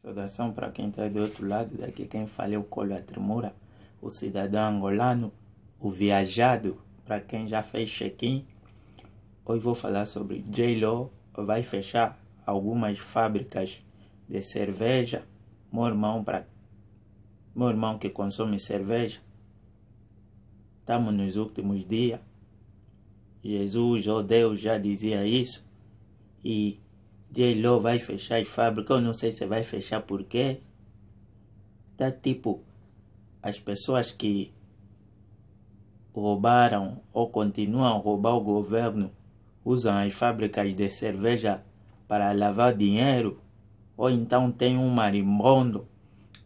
Saudação para quem está do outro lado, daqui quem fala é o Colo Atrimura, o cidadão angolano, o viajado, para quem já fez check-in. Hoje vou falar sobre J-Lo, vai fechar algumas fábricas de cerveja. Meu irmão, pra... Meu irmão que consome cerveja, estamos nos últimos dias. Jesus, oh Deus, já dizia isso. E J-Lo vai fechar as fábricas, eu não sei se vai fechar porque Tá tipo, as pessoas que roubaram ou continuam a roubar o governo usam as fábricas de cerveja para lavar dinheiro, ou então tem um marimbondo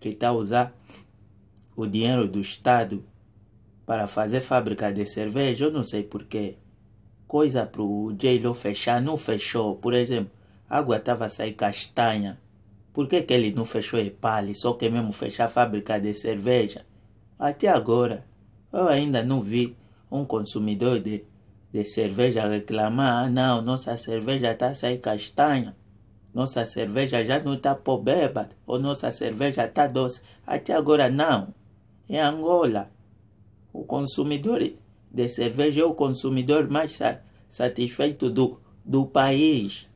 que está a usar o dinheiro do Estado para fazer fábrica de cerveja, eu não sei porquê. Coisa para o J-Lo fechar, não fechou, por exemplo água estava a sair castanha. Por que, que ele não fechou a Epale, só que mesmo fechar a fábrica de cerveja? Até agora, eu ainda não vi um consumidor de, de cerveja reclamar, ah, não, nossa cerveja está a sair castanha, nossa cerveja já não está pó bêbada, ou nossa cerveja está doce. Até agora não. Em Angola, o consumidor de cerveja é o consumidor mais satisfeito do, do país.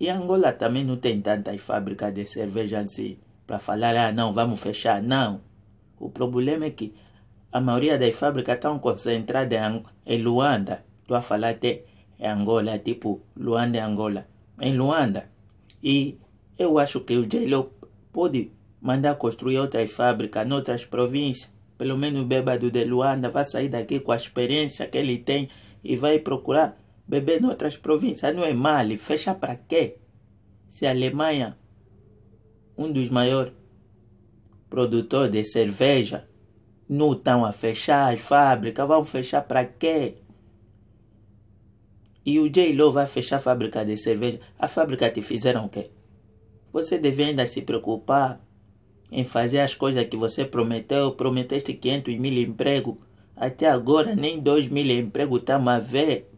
E Angola também não tem tantas fábricas de cerveja assim para falar, ah não, vamos fechar. Não. O problema é que a maioria das fábricas estão concentradas em Luanda. Tu a falar até em Angola, tipo Luanda e Angola. Em Luanda. E eu acho que o Jailo pode mandar construir outras fábricas em outras províncias. Pelo menos o bêbado de Luanda vai sair daqui com a experiência que ele tem e vai procurar beber outras províncias não é mal. Fecha para quê? Se a Alemanha, um dos maiores produtores de cerveja, não estão a fechar as fábricas, vão fechar para quê? E o J-Lo vai fechar a fábrica de cerveja. A fábrica te fizeram o quê? Você deve ainda se preocupar em fazer as coisas que você prometeu. Prometeste 500 mil empregos. Até agora nem 2 mil empregos tá, estamos a ver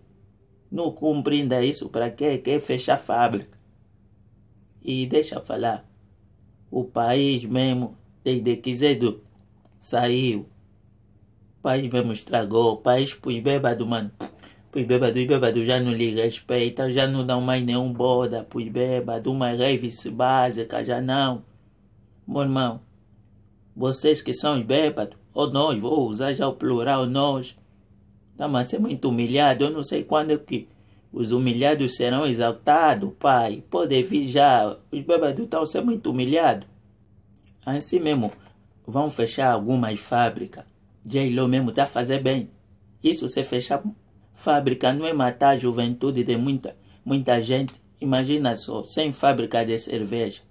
não compreenda isso, para quê? Quer fechar a fábrica. E deixa falar. O país mesmo, desde que Zedo saiu, o país mesmo estragou. O país pôs bêbado, mano. Pôs bêbado os bêbados já não lhe respeitam, já não dão mais nenhum boda pôs bêbado, Uma rave básica, já não. Meu irmão, vocês que são os bêbados, ou nós, vou usar já o plural, nós não, mas você é muito humilhado. Eu não sei quando é que os humilhados serão exaltados, Pai. Pode vir já. Os bêbados estão sendo é muito humilhados. Ah, assim mesmo, vão fechar algumas fábricas. J-Lo mesmo está fazendo fazer bem. Isso você fechar fábrica não é matar a juventude de muita, muita gente. Imagina só, sem fábrica de cerveja.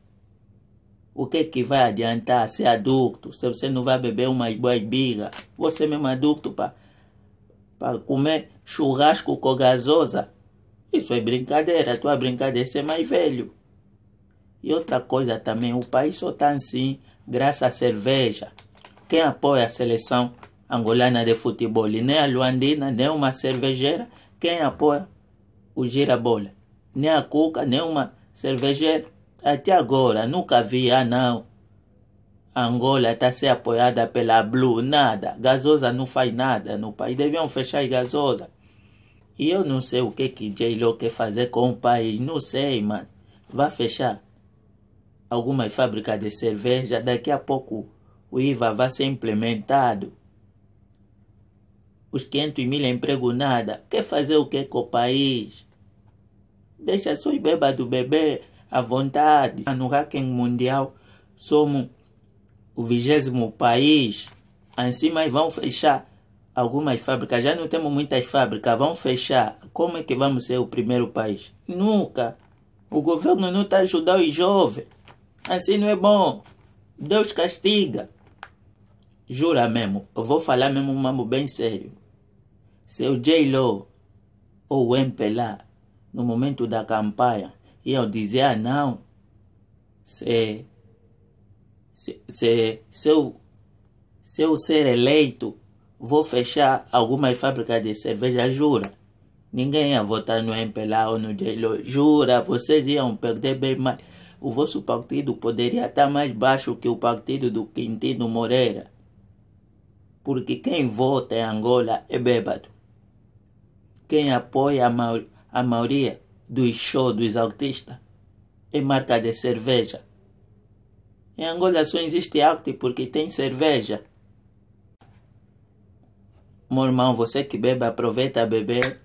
O que que vai adiantar ser adulto se você não vai beber uma boas birras? Você mesmo é adulto, pá para comer churrasco com gasosa. Isso é brincadeira, tua brincadeira é ser mais velho. E outra coisa também, o país só está assim graças à cerveja. Quem apoia a seleção angolana de futebol, e nem a Luandina, nem uma cervejeira, quem apoia o girabola, nem a Cuca, nem uma cervejeira. Até agora, nunca vi, ah não, Angola está sendo apoiada pela Blue, nada. Gasosa não faz nada no país, deviam fechar a gasosa. E eu não sei o que que J-Lo quer fazer com o país, não sei, mano. Vai fechar algumas fábricas de cerveja, daqui a pouco o IVA vai ser implementado. Os 500 mil empregos nada. Quer fazer o que com o país? Deixa só os do bebê à vontade. No ranking mundial somos o vigésimo país, assim, mas vão fechar algumas fábricas. Já não temos muitas fábricas, vão fechar. Como é que vamos ser o primeiro país? Nunca. O governo não está ajudando os jovens. Assim não é bom. Deus castiga. Jura mesmo, eu vou falar mesmo um mambo bem sério. Se o J-Lo ou o lá, no momento da campanha, iam dizer ah, não, se se, se, se, eu, se eu ser eleito, vou fechar algumas fábricas de cerveja, jura? Ninguém ia votar no MPLA ou no JLO, jura? Vocês iam perder bem mais. O vosso partido poderia estar mais baixo que o partido do Quintino Moreira. Porque quem vota em Angola é bêbado. Quem apoia a, a maioria dos shows dos artistas é marca de cerveja. Em Angola só existe arte porque tem cerveja. Meu irmão, você que bebe, aproveita a beber,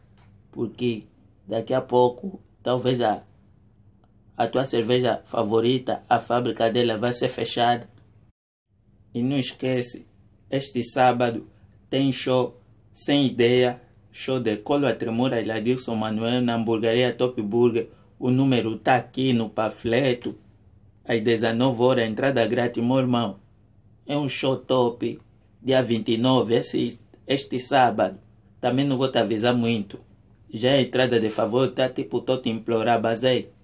porque daqui a pouco, talvez a, a tua cerveja favorita, a fábrica dela vai ser fechada. E não esquece, este sábado tem show sem ideia, show de Colo a Tremura e Ladilson Manuel na hamburgueria Top Burger. O número tá aqui no panfleto às 19 horas, a entrada grátis, meu irmão. É um show top, dia 29, esse, este sábado. Também não vou te avisar muito. Já a é entrada de favor tá tipo tô te implorando, basei.